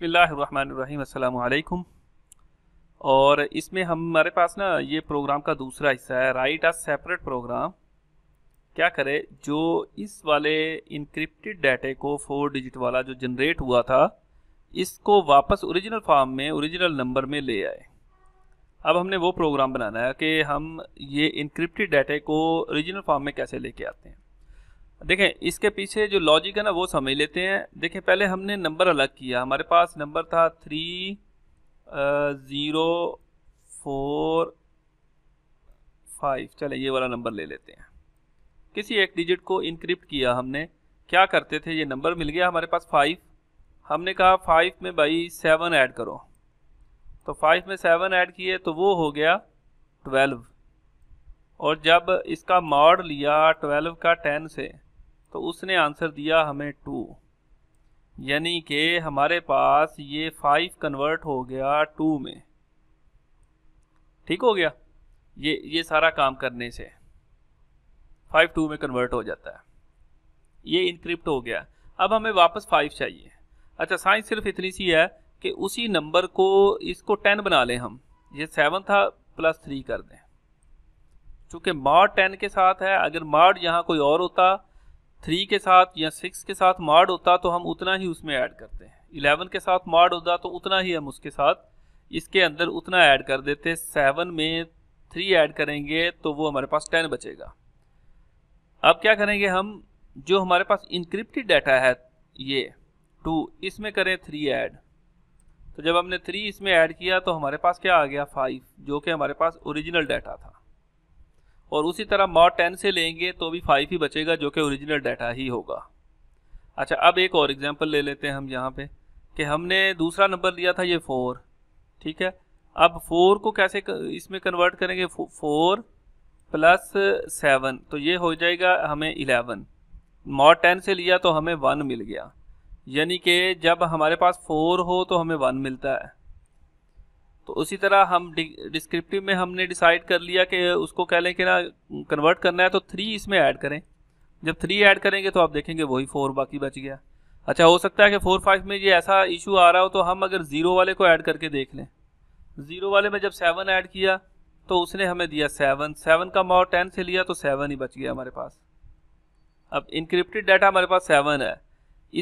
बसमिलकुम और इसमें हमारे पास ना ये प्रोग्राम का दूसरा हिस्सा है राइट अ सेपरेट प्रोग्राम क्या करे जो इस वाले इनक्रिप्टेड डाटे को फोर डिजिट वाला जो जनरेट हुआ था इसको वापस ओरिजिनल फॉर्म में ओरिजिनल नंबर में ले आए अब हमने वो प्रोग्राम बनाना है कि हम ये इनक्रिप्टेड डाटे को ओरिजिनल फॉर्म में कैसे लेके आते हैं देखें इसके पीछे जो लॉजिक है ना वो समझ लेते हैं देखें पहले हमने नंबर अलग किया हमारे पास नंबर था थ्री ज़ीरो फोर फाइव चले ये वाला नंबर ले लेते हैं किसी एक डिजिट को इनक्रिप्ट किया हमने क्या करते थे ये नंबर मिल गया हमारे पास फाइव हमने कहा फाइव में भाई सेवन ऐड करो तो फाइव में सेवन ऐड किए तो वो हो गया ट्वेल्व और जब इसका मॉड लिया ट्वेल्व का टेन से तो उसने आंसर दिया हमें टू यानी कि हमारे पास ये फाइव कन्वर्ट हो गया टू में ठीक हो गया ये ये सारा काम करने से फाइव टू में कन्वर्ट हो जाता है ये इनक्रिप्ट हो गया अब हमें वापस फाइव चाहिए अच्छा साइंस सिर्फ इतनी सी है कि उसी नंबर को इसको टेन बना लें हम ये सेवन था प्लस थ्री कर दें चूँकि मार्ड टेन के साथ है अगर मार्ड यहाँ कोई और होता थ्री के साथ या सिक्स के साथ मार्ड होता तो हम उतना ही उसमें ऐड करते हैं इलेवन के साथ मार्ड होता तो उतना ही हम उसके साथ इसके अंदर उतना ऐड कर देते सेवन में थ्री ऐड करेंगे तो वो हमारे पास टेन बचेगा अब क्या करेंगे हम जो हमारे पास इनक्रिप्टेड डाटा है ये टू इसमें करें थ्री ऐड तो जब हमने थ्री इसमें ऐड किया तो हमारे पास क्या आ गया फाइव जो कि हमारे पास ओरिजिनल डाटा था और उसी तरह मॉड टेन से लेंगे तो भी फाइव ही बचेगा जो कि ओरिजिनल डाटा ही होगा अच्छा अब एक और एग्जांपल ले लेते हैं हम यहाँ पे कि हमने दूसरा नंबर लिया था ये फोर ठीक है अब फोर को कैसे इसमें कन्वर्ट करेंगे फोर प्लस सेवन तो ये हो जाएगा हमें इलेवन मॉड टेन से लिया तो हमें वन मिल गया यानी कि जब हमारे पास फोर हो तो हमें वन मिलता है तो उसी तरह हम डिस्क्रिप्टिव में हमने डिसाइड कर लिया कि उसको कह लें कि ना कन्वर्ट करना है तो थ्री इसमें ऐड करें जब थ्री ऐड करेंगे तो आप देखेंगे वही फोर बाकी बच गया अच्छा हो सकता है कि फोर फाइव में ये ऐसा इशू आ रहा हो तो हम अगर ज़ीरो वाले को ऐड करके देख लें ज़ीरो वाले में जब सेवन ऐड किया तो उसने हमें दिया सेवन सेवन का मॉड टेन से लिया तो सेवन ही बच गया हमारे पास अब इनक्रिप्टेड डाटा हमारे पास सेवन है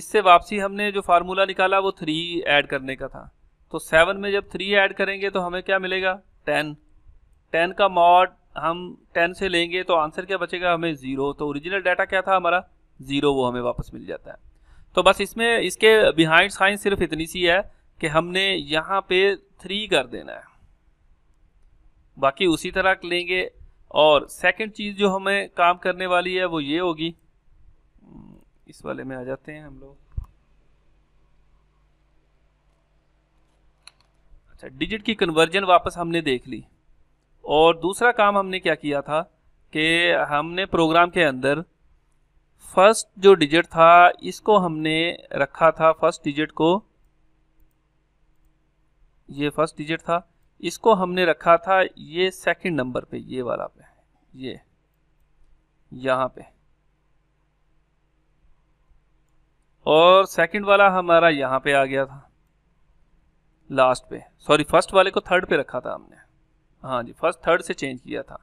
इससे वापसी हमने जो फार्मूला निकाला वो थ्री ऐड करने का था तो सेवन में जब थ्री ऐड करेंगे तो हमें क्या मिलेगा टेन टेन का मॉड हम टेन से लेंगे तो आंसर क्या बचेगा हमें ज़ीरो तो ओरिजिनल डाटा क्या था हमारा ज़ीरो वो हमें वापस मिल जाता है तो बस इसमें इसके बिहाइंड साइंस सिर्फ इतनी सी है कि हमने यहाँ पे थ्री कर देना है बाकी उसी तरह लेंगे और सेकंड चीज़ जो हमें काम करने वाली है वो ये होगी इस वाले में आ जाते हैं हम लोग अच्छा डिजिट की कन्वर्जन वापस हमने देख ली और दूसरा काम हमने क्या किया था कि हमने प्रोग्राम के अंदर फर्स्ट जो डिजिट था इसको हमने रखा था फर्स्ट डिजिट को ये फर्स्ट डिजिट था इसको हमने रखा था ये सेकंड नंबर पे ये वाला पे ये यहाँ पे और सेकंड वाला हमारा यहाँ पे आ गया था लास्ट पे सॉरी फर्स्ट वाले को थर्ड पे रखा था हमने हाँ जी फर्स्ट थर्ड से चेंज किया था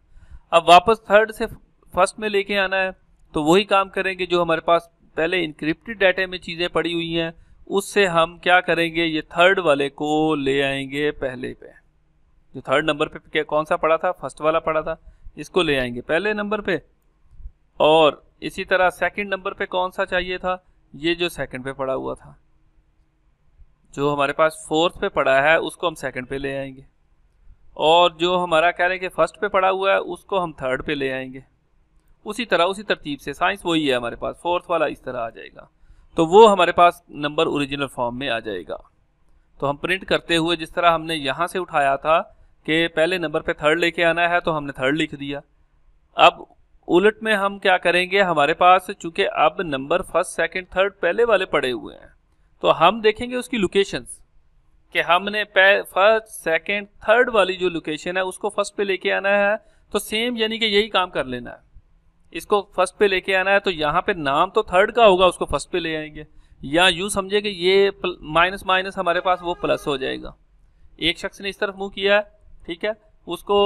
अब वापस थर्ड से फर्स्ट में लेके आना है तो वही काम करेंगे जो हमारे पास पहले इनक्रिप्टेड डाटा में चीज़ें पड़ी हुई हैं उससे हम क्या करेंगे ये थर्ड वाले को ले आएंगे पहले पे जो थर्ड नंबर पे कौन सा पड़ा था फर्स्ट वाला पड़ा था इसको ले आएंगे पहले नंबर पे और इसी तरह सेकंड नंबर पे कौन सा चाहिए था ये जो सेकंड पे पड़ा हुआ था जो हमारे पास फोर्थ पे पड़ा है उसको हम सेकंड पे ले आएंगे और जो हमारा कह रहे हैं कि फर्स्ट पे पड़ा हुआ है उसको हम थर्ड पे ले आएंगे उसी तरह उसी तरतीब से साइंस वही है हमारे पास फोर्थ वाला इस तरह आ जाएगा तो वो हमारे पास नंबर ओरिजिनल फॉर्म में आ जाएगा तो हम प्रिंट करते हुए जिस तरह हमने यहाँ से उठाया था कि पहले नंबर पर थर्ड लेके आना है तो हमने थर्ड लिख दिया अब उलट में हम क्या करेंगे हमारे पास चूंकि अब नंबर फर्स्ट सेकेंड थर्ड पहले वाले पड़े हुए हैं तो हम देखेंगे उसकी लोकेशंस कि हमने फर्स्ट सेकंड थर्ड वाली जो लोकेशन है उसको फर्स्ट पे लेके आना है तो सेम यानी कि यही काम कर लेना है इसको फर्स्ट पे लेके आना है तो यहाँ पे नाम तो थर्ड का होगा उसको फर्स्ट पे ले आएंगे या यूँ समझे कि ये माइनस माइनस हमारे पास वो प्लस हो जाएगा एक शख्स ने इस तरफ मुँह किया ठीक है उसको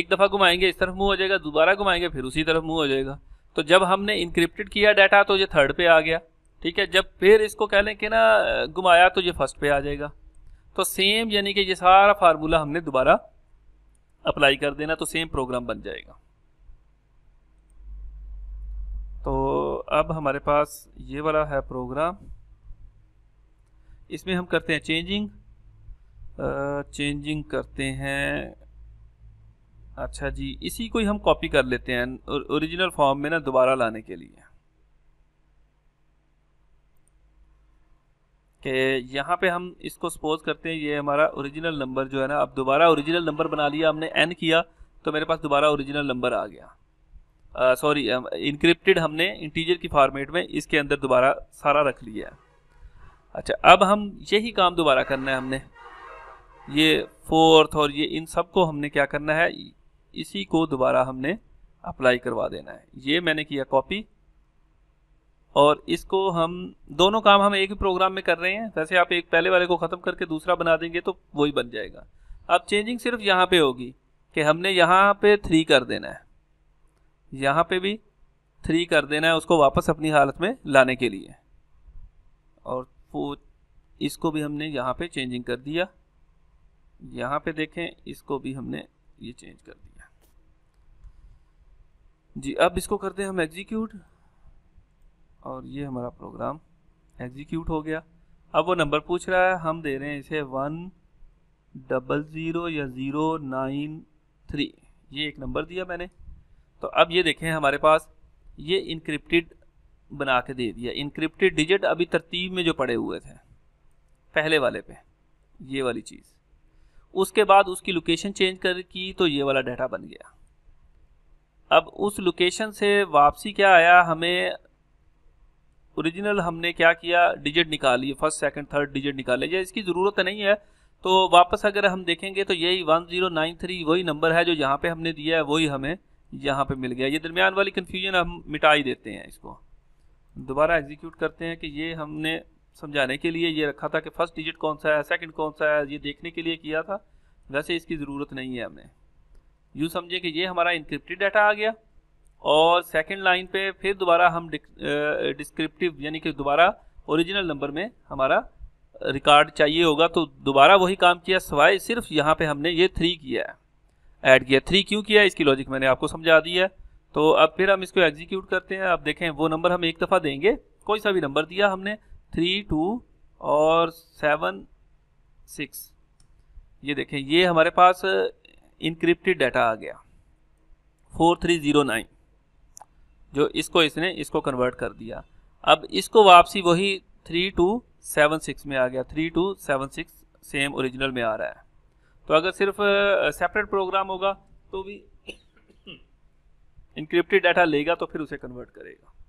एक दफ़ा घुमाएंगे इस तरफ मुँह हो जाएगा दोबारा घुमाएंगे फिर उसी तरफ मुँह हो जाएगा तो जब हमने इंक्रिप्टेड किया डाटा तो ये थर्ड पे आ गया ठीक है जब फिर इसको कह लें कि ना घुमाया तो ये फर्स्ट पे आ जाएगा तो सेम यानी कि ये सारा फार्मूला हमने दोबारा अप्लाई कर देना तो सेम प्रोग्राम बन जाएगा तो अब हमारे पास ये वाला है प्रोग्राम इसमें हम करते हैं चेंजिंग चेंजिंग करते हैं अच्छा जी इसी को ही हम कॉपी कर लेते हैं ओरिजिनल फॉर्म में ना दोबारा लाने के लिए कि यहाँ पे हम इसको सपोज करते हैं ये हमारा ओरिजिनल नंबर जो है ना अब दोबारा ओरिजिनल नंबर बना लिया हमने एन किया तो मेरे पास दोबारा ओरिजिनल नंबर आ गया सॉरी इनक्रिप्टेड हमने इंटीजर की फॉर्मेट में इसके अंदर दोबारा सारा रख लिया है अच्छा अब हम यही काम दोबारा करना है हमने ये फोर्थ और ये इन सब को हमने क्या करना है इसी को दोबारा हमने अप्लाई करवा देना है ये मैंने किया कॉपी और इसको हम दोनों काम हम एक ही प्रोग्राम में कर रहे हैं वैसे आप एक पहले वाले को ख़त्म करके दूसरा बना देंगे तो वही बन जाएगा अब चेंजिंग सिर्फ यहाँ पे होगी कि हमने यहाँ पे थ्री कर देना है यहाँ पे भी थ्री कर देना है उसको वापस अपनी हालत में लाने के लिए और वो इसको भी हमने यहाँ पे चेंजिंग कर दिया यहाँ पे देखें इसको भी हमने ये चेंज कर दिया जी अब इसको करते हैं हम एग्जीक्यूट और ये हमारा प्रोग्राम एग्जीक्यूट हो गया अब वो नंबर पूछ रहा है हम दे रहे हैं इसे वन डबल ज़ीरो या ज़ीरो नाइन थ्री ये एक नंबर दिया मैंने तो अब ये देखें हमारे पास ये इनक्रिप्टिड बना के दे दिया इनक्रिप्टिड डिजिट अभी तरतीब में जो पड़े हुए थे पहले वाले पे ये वाली चीज़ उसके बाद उसकी लोकेशन चेंज कर की तो ये वाला डाटा बन गया अब उस लोकेशन से वापसी क्या आया हमें ओरिजिनल हमने क्या किया डिजिट निकाली फर्स्ट सेकंड थर्ड डिजिट निकाले लिया इसकी ज़रूरत नहीं है तो वापस अगर हम देखेंगे तो यही वन जीरो नाइन थ्री वही नंबर है जो यहाँ पे हमने दिया है वही हमें यहाँ पे मिल गया ये दरमियान वाली कन्फ्यूजन हम मिटा ही देते हैं इसको दोबारा एग्जीक्यूट करते हैं कि ये हमने समझाने के लिए ये रखा था कि फ़र्स्ट डिजिट कौन सा है सेकेंड कौन सा है ये देखने के लिए किया था वैसे इसकी ज़रूरत नहीं है हमें यूँ समझे कि ये हमारा इंक्रिप्टेड डाटा आ गया और सेकंड लाइन पे फिर दोबारा हम डिस्क्रिप्टिव यानी कि दोबारा ओरिजिनल नंबर में हमारा रिकॉर्ड चाहिए होगा तो दोबारा वही काम किया सवाए सिर्फ यहाँ पे हमने ये थ्री किया है ऐड किया थ्री क्यों किया इसकी लॉजिक मैंने आपको समझा दी है तो अब फिर हम इसको एग्जीक्यूट करते हैं आप देखें वो नंबर हम एक दफ़ा देंगे कोई सा भी नंबर दिया हमने थ्री टू और सेवन सिक्स ये देखें ये हमारे पास इनक्रिप्टिड डाटा आ गया फोर थ्री ज़ीरो नाइन जो इसको इसने इसको कन्वर्ट कर दिया अब इसको वापसी वही थ्री टू सेवन सिक्स में आ गया three two seven six same original में आ रहा है तो अगर सिर्फ सेपरेट प्रोग्राम होगा तो भी इंक्रिप्टेड डाटा लेगा तो फिर उसे कन्वर्ट करेगा